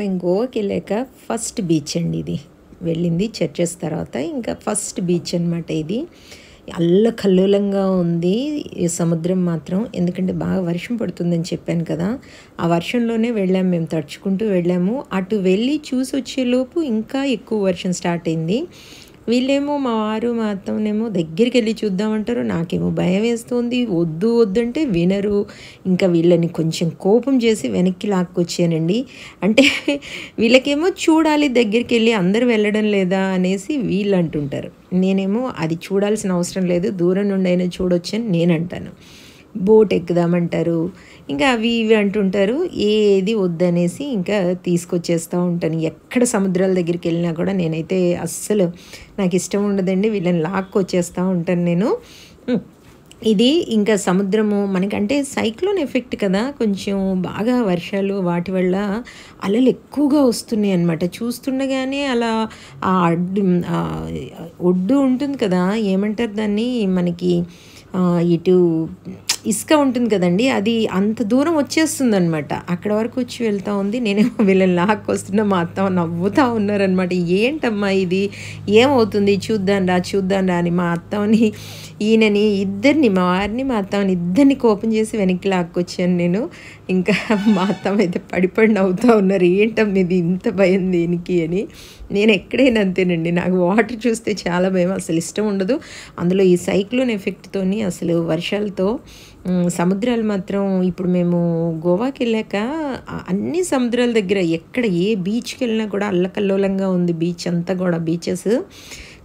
మేము గోవాకి వెళ్ళాక ఫస్ట్ బీచ్ అండి ఇది వెళ్ళింది చర్చెస్ తర్వాత ఇంకా ఫస్ట్ బీచ్ అనమాట ఇది అల్ల కల్లోలంగా ఉంది సముద్రం మాత్రం ఎందుకంటే బాగా వర్షం పడుతుందని చెప్పాను కదా ఆ వర్షంలోనే వెళ్ళాము మేము తడుచుకుంటూ వెళ్ళాము అటు వెళ్ళి చూసి వచ్చేలోపు ఇంకా ఎక్కువ వర్షం స్టార్ట్ అయింది వీళ్ళేమో మా వారు మా అత్తమ్మనేమో దగ్గరికి వెళ్ళి చూద్దామంటారు నాకేమో భయం వేస్తుంది వద్దు వద్దంటే వినరు ఇంకా వీళ్ళని కొంచెం కోపం చేసి వెనక్కి లాక్కొచ్చానండి అంటే వీళ్ళకేమో చూడాలి దగ్గరికి వెళ్ళి అందరు వెళ్ళడం లేదా అనేసి వీళ్ళు అంటుంటారు నేనేమో అది చూడాల్సిన అవసరం లేదు దూరం నుండి అయినా చూడొచ్చని నేను అంటాను బోట్ ఎక్కుదామంటారు ఇంకా అవి ఇవి అంటుంటారు ఏది వద్దనేసి ఇంకా తీసుకొచ్చేస్తూ ఉంటాను ఎక్కడ సముద్రాల దగ్గరికి వెళ్ళినా కూడా నేనైతే అస్సలు నాకు ఇష్టం ఉండదండి వీళ్ళని లాక్కొచ్చేస్తూ ఉంటాను నేను ఇది ఇంకా సముద్రము మనకంటే సైక్లోన్ ఎఫెక్ట్ కదా కొంచెం బాగా వర్షాలు వాటి వల్ల అలలు ఎక్కువగా వస్తున్నాయి అనమాట చూస్తుండగానే అలా ఆ అడ్డు ఒడ్డు ఉంటుంది కదా ఏమంటారు దాన్ని మనకి ఇటు ఇసుక ఉంటుంది కదండి అది అంత దూరం వచ్చేస్తుంది అనమాట అక్కడ వరకు వచ్చి వెళ్తూ ఉంది నేనేమో వీళ్ళని వస్తున్నా మా అత్త నవ్వుతూ ఉన్నారనమాట ఏంటమ్మా ఇది ఏమవుతుంది చూద్దాం రా చూద్దాం రా అని మా అత్తని ఈయనని ఇద్దరిని మా వారిని మా అత్తని ఇద్దరిని కోపం చేసి వెనక్కి లాక్కొచ్చాను నేను ఇంకా మా అత్తమ్మ అయితే పడిపడి నవ్వుతూ ఉన్నారు ఏంటమ్మా ఇది ఇంత భయం దీనికి అని నేను ఎక్కడైనా అంతేనండి నాకు వాటర్ చూస్తే చాలా భయం అసలు ఇష్టం ఉండదు అందులో ఈ సైక్లోన్ ఎఫెక్ట్తోని అసలు వర్షాలతో సముద్రాలు మాత్రం ఇప్పుడు మేము గోవాకి వెళ్ళాక అన్ని సముద్రాల దగ్గర ఎక్కడ ఏ బీచ్కి వెళ్ళినా కూడా అల్లకల్లోలంగా ఉంది బీచ్ అంతా కూడా బీచెస్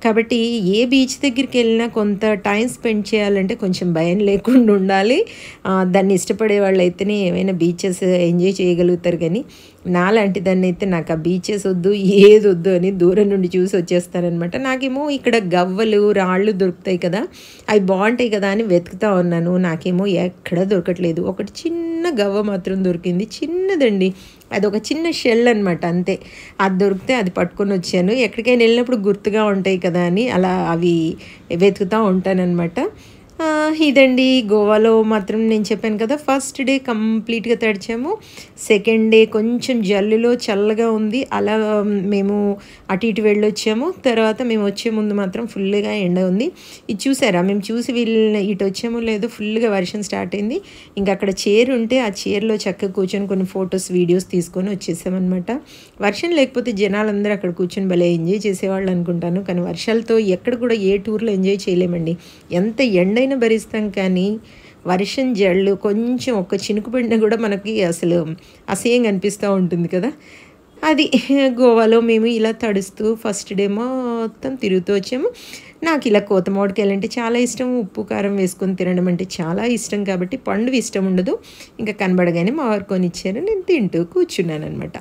కాబట్టి ఏ బీచ్ దగ్గరికి వెళ్ళినా కొంత టైం స్పెండ్ చేయాలంటే కొంచెం భయం లేకుండా ఉండాలి దాన్ని ఇష్టపడే వాళ్ళు అయితేనే ఏమైనా బీచెస్ ఎంజాయ్ చేయగలుగుతారు కానీ నాలాంటి దాన్ని అయితే నాకు ఆ బీచెస్ వద్దు ఏది వద్దు అని దూరం నుండి చూసి వచ్చేస్తారనమాట నాకేమో ఇక్కడ గవ్వలు రాళ్ళు దొరుకుతాయి కదా అవి బాగుంటాయి కదా అని వెతుకుతా ఉన్నాను నాకేమో ఎక్కడ దొరకట్లేదు ఒకటి చిన్న గవ్వ మాత్రం దొరికింది చిన్నదండి అది ఒక చిన్న షెల్ అనమాట అంతే అది దొరికితే అది పట్టుకొని వచ్చాను ఎక్కడికైనా వెళ్ళినప్పుడు గుర్తుగా ఉంటాయి కదా అని అలా అవి వెతుకుతూ ఉంటానన్నమాట ఇదండి గోవాలో మాత్రం నేను చెప్పాను కదా ఫస్ట్ డే కంప్లీట్గా తడిచాము సెకండ్ డే కొంచెం జల్లులో చల్లగా ఉంది అలా మేము అటు ఇటు వెళ్ళొచ్చాము తర్వాత మేము వచ్చే ముందు మాత్రం ఫుల్గా ఎండ ఉంది ఇది చూసారా మేము చూసి వీళ్ళ ఇటు వచ్చామో లేదో ఫుల్గా వర్షం స్టార్ట్ అయింది ఇంకా అక్కడ చీర ఉంటే ఆ చీరలో చక్కగా కూర్చొని కొన్ని ఫొటోస్ వీడియోస్ తీసుకొని వచ్చేసామన్నమాట వర్షం లేకపోతే జనాలందరూ అక్కడ కూర్చొని భలే ఎంజాయ్ చేసేవాళ్ళు అనుకుంటాను కానీ వర్షాలతో ఎక్కడ కూడా ఏ టూర్లో ఎంజాయ్ చేయలేమండి ఎంత ఎండ ఎంతైనా భరిస్తాం కానీ వర్షం జళ్ళు కొంచెం ఒక్క చినుకు పడినా కూడా మనకి అసలు అసహ్యం అనిపిస్తూ ఉంటుంది కదా అది గోవాలో మేము ఇలా తడుస్తూ ఫస్ట్ డే మొత్తం తిరుగుతూ వచ్చాము నాకు ఇలా కోత మామిడికాయలంటే చాలా ఇష్టం ఉప్పు కారం వేసుకొని తినడం అంటే చాలా ఇష్టం కాబట్టి పండు ఇష్టం ఉండదు ఇంకా కనబడగానే మా వారు కొనిచ్చారు నేను తింటూ కూర్చున్నాను అనమాట